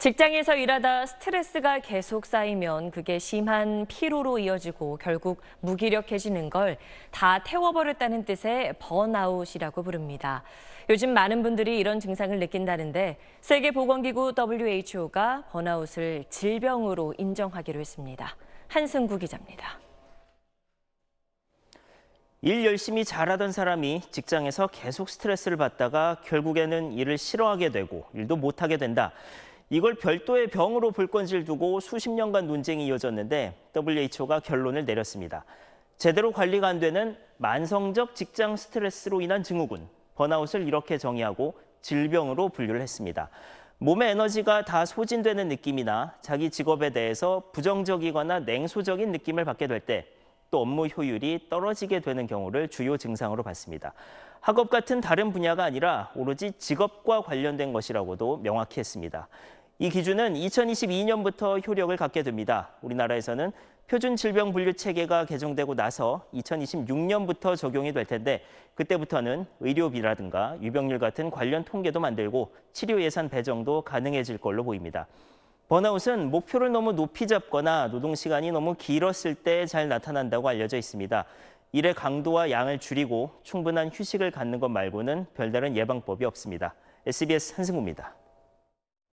직장에서 일하다 스트레스가 계속 쌓이면 그게 심한 피로로 이어지고 결국 무기력해지는 걸 다 태워버렸다는 뜻의 번아웃이라고 부릅니다. 요즘 많은 분들이 이런 증상을 느낀다는데 세계보건기구 WHO가 번아웃을 질병으로 인정하기로 했습니다. 한승구 기자입니다. 일 열심히 잘하던 사람이 직장에서 계속 스트레스를 받다가 결국에는 일을 싫어하게 되고 일도 못하게 된다. 이걸 별도의 병으로 볼 건지를 두고 수십 년간 논쟁이 이어졌는데 WHO가 결론을 내렸습니다. 제대로 관리가 안 되는 만성적 직장 스트레스로 인한 증후군, 번아웃을 이렇게 정의하고 질병으로 분류를 했습니다. 몸의 에너지가 다 소진되는 느낌이나 자기 직업에 대해서 부정적이거나 냉소적인 느낌을 받게 될 때 또 업무 효율이 떨어지게 되는 경우를 주요 증상으로 봤습니다. 학업 같은 다른 분야가 아니라 오로지 직업과 관련된 것이라고도 명확히 했습니다. 이 기준은 2022년부터 효력을 갖게 됩니다. 우리나라에서는 표준 질병 분류 체계가 개정되고 나서 2026년부터 적용이 될 텐데 그때부터는 의료비라든가 유병률 같은 관련 통계도 만들고 치료 예산 배정도 가능해질 걸로 보입니다. 번아웃은 목표를 너무 높이 잡거나 노동 시간이 너무 길었을 때 잘 나타난다고 알려져 있습니다. 일의 강도와 양을 줄이고 충분한 휴식을 갖는 것 말고는 별다른 예방법이 없습니다. SBS 한승우입니다.